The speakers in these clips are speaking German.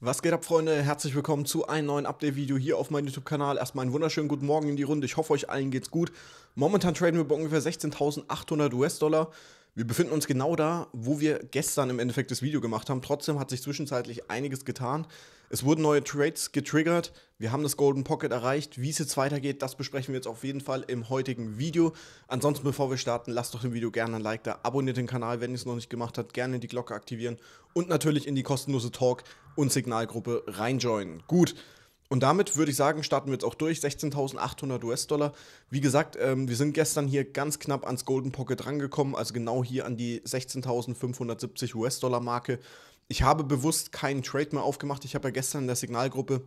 Was geht ab, Freunde? Herzlich willkommen zu einem neuen Update-Video hier auf meinem YouTube-Kanal. Erstmal einen wunderschönen guten Morgen in die Runde. Ich hoffe, euch allen geht's gut. Momentan traden wir bei ungefähr 16.800 US-Dollar. Wir befinden uns genau da, wo wir gestern im Endeffekt das Video gemacht haben. Trotzdem hat sich zwischenzeitlich einiges getan. Es wurden neue Trades getriggert. Wir haben das Golden Pocket erreicht. Wie es jetzt weitergeht, das besprechen wir jetzt auf jeden Fall im heutigen Video. Ansonsten, bevor wir starten, lasst doch dem Video gerne ein Like da. Abonniert den Kanal, wenn ihr es noch nicht gemacht habt. Gerne die Glocke aktivieren und natürlich in die kostenlose Talk- und Signalgruppe reinjoinen. Gut. Und damit würde ich sagen, starten wir jetzt auch durch. 16.800 US-Dollar. Wie gesagt, ähm, wir sind gestern hier ganz knapp ans Golden Pocket rangekommen, also genau hier an die 16.570 US-Dollar-Marke. Ich habe bewusst keinen Trade mehr aufgemacht. Ich habe ja gestern in der Signalgruppe,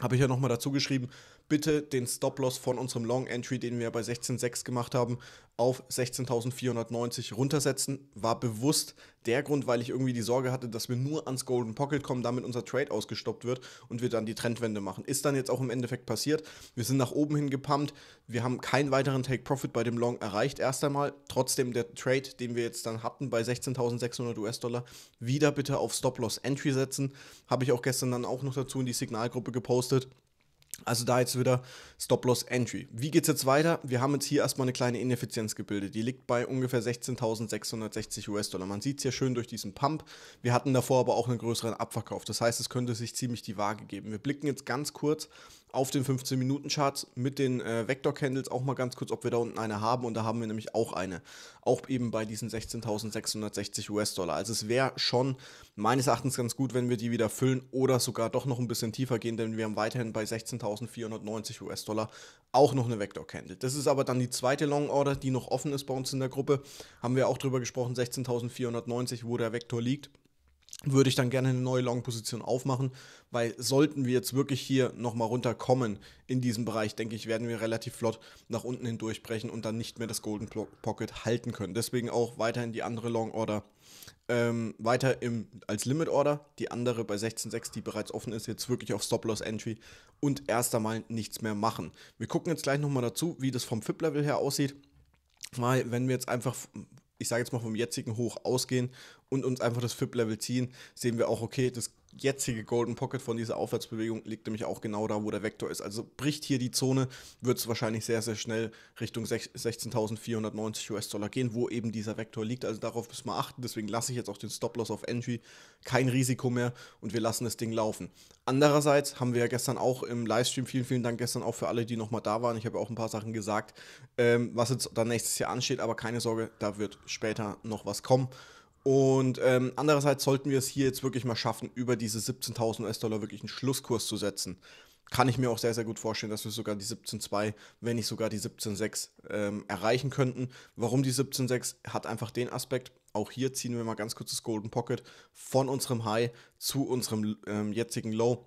habe ich ja nochmal dazu geschrieben, bitte den Stop-Loss von unserem Long-Entry, den wir bei 16,6 gemacht haben, auf 16.490 runtersetzen. War bewusst der Grund, weil ich irgendwie die Sorge hatte, dass wir nur ans Golden Pocket kommen, damit unser Trade ausgestoppt wird und wir dann die Trendwende machen. Ist dann jetzt auch im Endeffekt passiert. Wir sind nach oben hin gepumpt. Wir haben keinen weiteren Take-Profit bei dem Long erreicht erst einmal. Trotzdem der Trade, den wir jetzt dann hatten bei 16.600 US-Dollar, wieder bitte auf Stop-Loss-Entry setzen. Habe ich auch gestern dann auch noch dazu in die Signalgruppe gepostet. Also da jetzt wieder Stop-Loss-Entry. Wie geht es jetzt weiter? Wir haben jetzt hier erstmal eine kleine Ineffizienz gebildet. Die liegt bei ungefähr 16.660 US-Dollar. Man sieht es ja schön durch diesen Pump. Wir hatten davor aber auch einen größeren Abverkauf. Das heißt, es könnte sich ziemlich die Waage geben. Wir blicken jetzt ganz kurz auf den 15-Minuten-Charts mit den äh, Vector-Candles auch mal ganz kurz, ob wir da unten eine haben. Und da haben wir nämlich auch eine. Auch eben bei diesen 16.660 US-Dollar. Also es wäre schon meines Erachtens ganz gut, wenn wir die wieder füllen oder sogar doch noch ein bisschen tiefer gehen, denn wir haben weiterhin bei 16.490 US-Dollar auch noch eine Vector-Candle. Das ist aber dann die zweite Long-Order, die noch offen ist bei uns in der Gruppe. Haben wir auch drüber gesprochen, 16.490, wo der Vector liegt würde ich dann gerne eine neue Long-Position aufmachen, weil sollten wir jetzt wirklich hier nochmal runterkommen in diesem Bereich, denke ich, werden wir relativ flott nach unten hindurchbrechen und dann nicht mehr das Golden Pocket halten können. Deswegen auch weiterhin die andere Long-Order ähm, weiter im, als Limit-Order, die andere bei 16.6, die bereits offen ist, jetzt wirklich auf Stop-Loss-Entry und erst einmal nichts mehr machen. Wir gucken jetzt gleich nochmal dazu, wie das vom FIP-Level her aussieht. Weil, wenn wir jetzt einfach ich sage jetzt mal vom jetzigen Hoch ausgehen und uns einfach das FIP-Level ziehen, sehen wir auch, okay, das jetzige Golden Pocket von dieser Aufwärtsbewegung liegt nämlich auch genau da, wo der Vektor ist. Also bricht hier die Zone, wird es wahrscheinlich sehr, sehr schnell Richtung 16.490 US-Dollar gehen, wo eben dieser Vektor liegt. Also darauf müssen wir achten. Deswegen lasse ich jetzt auch den Stop-Loss auf Entry. Kein Risiko mehr und wir lassen das Ding laufen. Andererseits haben wir ja gestern auch im Livestream, vielen, vielen Dank gestern auch für alle, die nochmal da waren. Ich habe ja auch ein paar Sachen gesagt, ähm, was jetzt dann nächstes Jahr ansteht. Aber keine Sorge, da wird später noch was kommen. Und ähm, andererseits sollten wir es hier jetzt wirklich mal schaffen, über diese 17.000 US-Dollar wirklich einen Schlusskurs zu setzen. Kann ich mir auch sehr, sehr gut vorstellen, dass wir sogar die 17.2, wenn nicht sogar die 17.6 ähm, erreichen könnten. Warum die 17.6? Hat einfach den Aspekt, auch hier ziehen wir mal ganz kurz das Golden Pocket von unserem High zu unserem ähm, jetzigen Low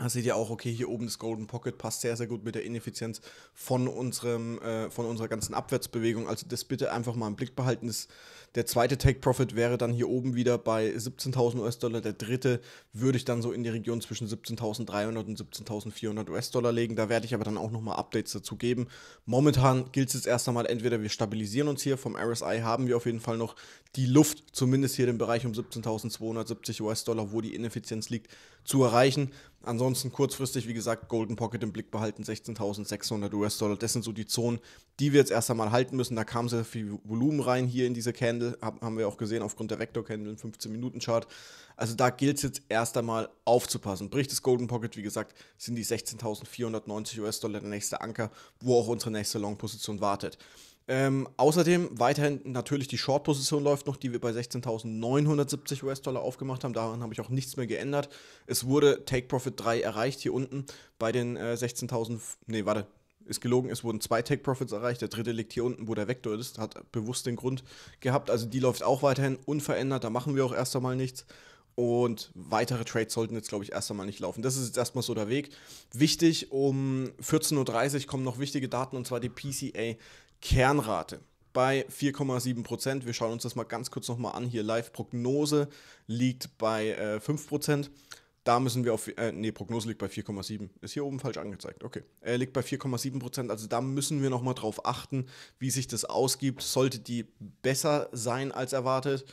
da seht ihr auch, okay, hier oben das Golden Pocket passt sehr, sehr gut mit der Ineffizienz von, unserem, äh, von unserer ganzen Abwärtsbewegung. Also das bitte einfach mal im Blick behalten. Das, der zweite Take-Profit wäre dann hier oben wieder bei 17.000 US-Dollar. Der dritte würde ich dann so in die Region zwischen 17.300 und 17.400 US-Dollar legen. Da werde ich aber dann auch nochmal Updates dazu geben. Momentan gilt es jetzt erst einmal, entweder wir stabilisieren uns hier. Vom RSI haben wir auf jeden Fall noch die Luft, zumindest hier den Bereich um 17.270 US-Dollar, wo die Ineffizienz liegt, zu erreichen. Ansonsten kurzfristig, wie gesagt, Golden Pocket im Blick behalten, 16.600 US-Dollar. Das sind so die Zonen, die wir jetzt erst einmal halten müssen. Da kam sehr viel Volumen rein hier in diese Candle, haben wir auch gesehen aufgrund der Vector-Candle im 15-Minuten-Chart. Also da gilt es jetzt erst einmal aufzupassen. Bricht das Golden Pocket, wie gesagt, sind die 16.490 US-Dollar der nächste Anker, wo auch unsere nächste Long-Position wartet. Ähm, außerdem weiterhin natürlich die Short-Position läuft noch, die wir bei 16.970 US-Dollar aufgemacht haben. Daran habe ich auch nichts mehr geändert. Es wurde Take Profit 3 erreicht hier unten bei den äh, 16.000. Nee, warte, ist gelogen, es wurden zwei Take Profits erreicht, der dritte liegt hier unten, wo der Vektor ist, hat bewusst den Grund gehabt, also die läuft auch weiterhin unverändert, da machen wir auch erst einmal nichts und weitere Trades sollten jetzt, glaube ich, erst einmal nicht laufen. Das ist jetzt erstmal so der Weg. Wichtig, um 14.30 Uhr kommen noch wichtige Daten und zwar die PCA Kernrate bei 4,7 Prozent. Wir schauen uns das mal ganz kurz nochmal an. Hier Live-Prognose liegt bei äh, 5 Prozent. Da müssen wir auf, äh, nee, Prognose liegt bei 4,7. Ist hier oben falsch angezeigt, okay. Äh, liegt bei 4,7 Prozent. Also da müssen wir nochmal drauf achten, wie sich das ausgibt. Sollte die besser sein als erwartet,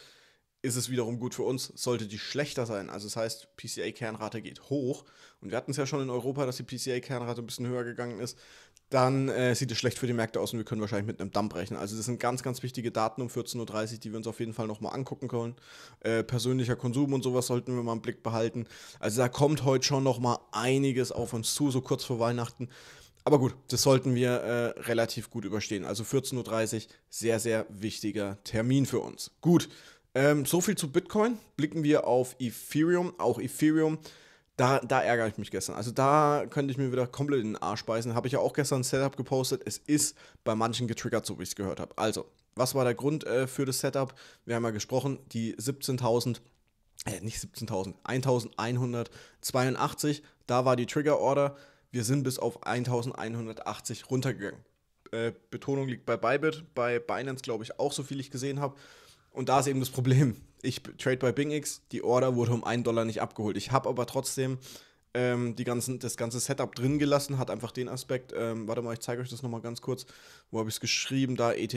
ist es wiederum gut für uns. Sollte die schlechter sein, also das heißt, PCA-Kernrate geht hoch. Und wir hatten es ja schon in Europa, dass die PCA-Kernrate ein bisschen höher gegangen ist dann äh, sieht es schlecht für die Märkte aus und wir können wahrscheinlich mit einem Dump rechnen. Also das sind ganz, ganz wichtige Daten um 14.30 Uhr, die wir uns auf jeden Fall nochmal angucken können. Äh, persönlicher Konsum und sowas sollten wir mal im Blick behalten. Also da kommt heute schon nochmal einiges auf uns zu, so kurz vor Weihnachten. Aber gut, das sollten wir äh, relativ gut überstehen. Also 14.30 Uhr, sehr, sehr wichtiger Termin für uns. Gut, ähm, so viel zu Bitcoin. Blicken wir auf Ethereum. Auch Ethereum da, da ärgere ich mich gestern. Also da könnte ich mir wieder komplett in den Arsch beißen. Habe ich ja auch gestern ein Setup gepostet. Es ist bei manchen getriggert, so wie ich es gehört habe. Also, was war der Grund äh, für das Setup? Wir haben ja gesprochen, die 17.000, äh, nicht 17.000, 1.182, da war die Trigger-Order. Wir sind bis auf 1.180 runtergegangen. Äh, Betonung liegt bei Bybit, bei Binance glaube ich auch, so viel ich gesehen habe. Und da ist eben das Problem. Ich trade bei BingX, die Order wurde um einen Dollar nicht abgeholt. Ich habe aber trotzdem ähm, die ganzen, das ganze Setup drin gelassen, hat einfach den Aspekt, ähm, warte mal, ich zeige euch das nochmal ganz kurz, wo habe ich es geschrieben, da ET,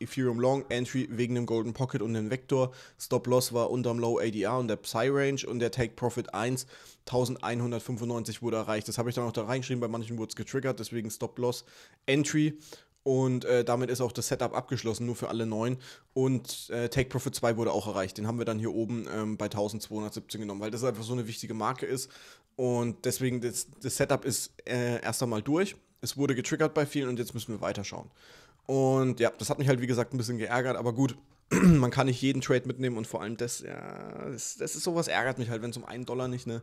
Ethereum Long, Entry wegen dem Golden Pocket und dem Vector. Stop Loss war unterm Low ADR und der Psy Range und der Take Profit 1, 1195 wurde erreicht. Das habe ich dann auch da reingeschrieben, bei manchen wurde es getriggert, deswegen Stop Loss, Entry und äh, damit ist auch das Setup abgeschlossen, nur für alle neuen. Und äh, Take Profit 2 wurde auch erreicht. Den haben wir dann hier oben ähm, bei 1217 genommen, weil das einfach so eine wichtige Marke ist. Und deswegen, das, das Setup ist äh, erst einmal durch. Es wurde getriggert bei vielen und jetzt müssen wir weiterschauen. Und ja, das hat mich halt, wie gesagt, ein bisschen geärgert, aber gut, man kann nicht jeden Trade mitnehmen und vor allem das, ja, das, das ist sowas, ärgert mich halt, wenn es um einen Dollar nicht eine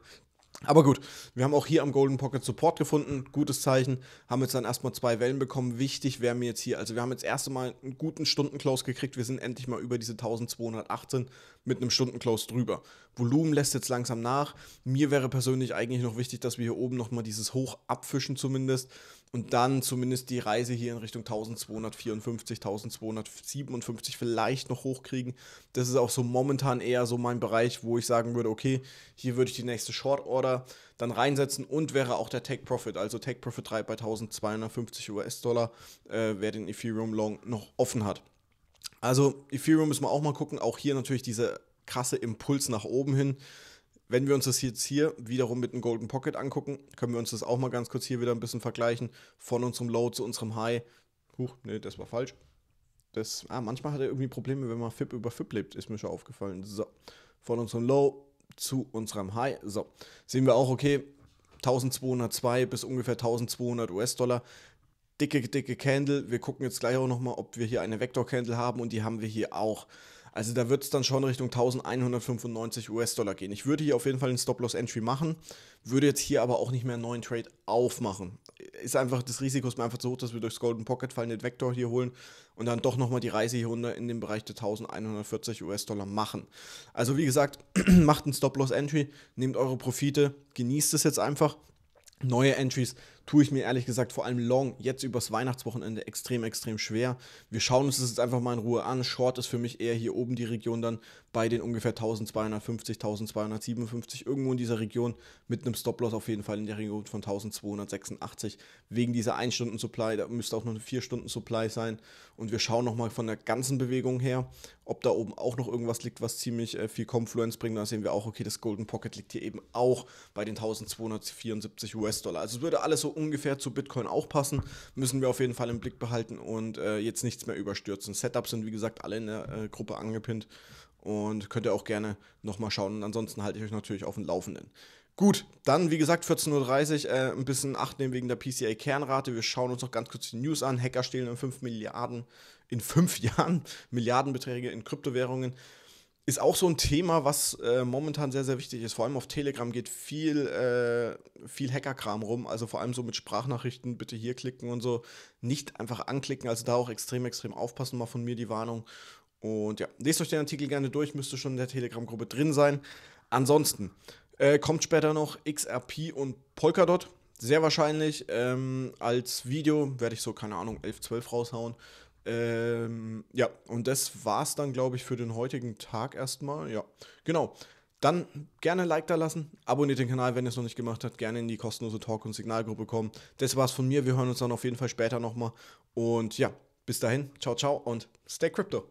aber gut, wir haben auch hier am Golden Pocket Support gefunden. Gutes Zeichen. Haben jetzt dann erstmal zwei Wellen bekommen. Wichtig wäre mir jetzt hier, also wir haben jetzt erste Mal einen guten Stundenclose gekriegt. Wir sind endlich mal über diese 1218 mit einem Stundenclose drüber. Volumen lässt jetzt langsam nach. Mir wäre persönlich eigentlich noch wichtig, dass wir hier oben nochmal dieses Hoch abfischen zumindest und dann zumindest die Reise hier in Richtung 1254, 1257 vielleicht noch hochkriegen. Das ist auch so momentan eher so mein Bereich, wo ich sagen würde, okay, hier würde ich die nächste Short Order dann reinsetzen und wäre auch der Take Profit, also Take Profit 3 bei 1250 US-Dollar, äh, wer den Ethereum Long noch offen hat. Also Ethereum müssen wir auch mal gucken, auch hier natürlich dieser krasse Impuls nach oben hin. Wenn wir uns das jetzt hier wiederum mit einem Golden Pocket angucken, können wir uns das auch mal ganz kurz hier wieder ein bisschen vergleichen. Von unserem Low zu unserem High. Huch, nee, das war falsch. Das, ah, manchmal hat er irgendwie Probleme, wenn man FIP über FIP lebt, ist mir schon aufgefallen. So, von unserem Low zu unserem High. So, sehen wir auch, okay, 1202 bis ungefähr 1200 US-Dollar. Dicke, dicke Candle. Wir gucken jetzt gleich auch nochmal, ob wir hier eine Vector-Candle haben und die haben wir hier auch. Also da wird es dann schon Richtung 1195 US-Dollar gehen. Ich würde hier auf jeden Fall einen Stop-Loss-Entry machen, würde jetzt hier aber auch nicht mehr einen neuen Trade aufmachen. Ist einfach, das Risiko ist mir einfach zu hoch, dass wir durchs Golden Pocket fallen, den Vector hier holen und dann doch nochmal die Reise hier runter in den Bereich der 1140 US-Dollar machen. Also wie gesagt, macht einen Stop-Loss-Entry, nehmt eure Profite, genießt es jetzt einfach. Neue Entries tue ich mir ehrlich gesagt vor allem Long jetzt übers Weihnachtswochenende extrem, extrem schwer. Wir schauen uns das jetzt einfach mal in Ruhe an. Short ist für mich eher hier oben die Region dann bei den ungefähr 1250, 1257, irgendwo in dieser Region mit einem Stop-Loss auf jeden Fall in der Region von 1286 wegen dieser 1-Stunden-Supply. Da müsste auch noch eine 4-Stunden-Supply sein. Und wir schauen nochmal von der ganzen Bewegung her, ob da oben auch noch irgendwas liegt, was ziemlich äh, viel Confluence bringt. Da sehen wir auch, okay, das Golden Pocket liegt hier eben auch bei den 1274 US-Dollar. Also es würde alles so ungefähr zu Bitcoin auch passen, müssen wir auf jeden Fall im Blick behalten und äh, jetzt nichts mehr überstürzen. Setups sind wie gesagt alle in der äh, Gruppe angepinnt und könnt ihr auch gerne nochmal schauen. Und ansonsten halte ich euch natürlich auf dem Laufenden. Gut, dann wie gesagt 14.30 Uhr äh, ein bisschen Acht nehmen wegen der PCA-Kernrate. Wir schauen uns noch ganz kurz die News an. Hacker stehlen in 5 Milliarden, in 5 Jahren Milliardenbeträge in Kryptowährungen ist auch so ein Thema, was äh, momentan sehr, sehr wichtig ist. Vor allem auf Telegram geht viel, äh, viel Hackerkram rum. Also vor allem so mit Sprachnachrichten, bitte hier klicken und so. Nicht einfach anklicken, also da auch extrem, extrem aufpassen. Mal von mir die Warnung. Und ja, lest euch den Artikel gerne durch, müsste schon in der Telegram-Gruppe drin sein. Ansonsten äh, kommt später noch XRP und Polkadot. Sehr wahrscheinlich. Ähm, als Video werde ich so, keine Ahnung, 11, 12 raushauen. Ähm, ja, und das war's dann, glaube ich, für den heutigen Tag erstmal. Ja, genau. Dann gerne Like da lassen, abonniert den Kanal, wenn ihr es noch nicht gemacht habt, gerne in die kostenlose Talk- und Signalgruppe kommen. Das war's von mir, wir hören uns dann auf jeden Fall später nochmal. Und ja, bis dahin, ciao, ciao und stay crypto.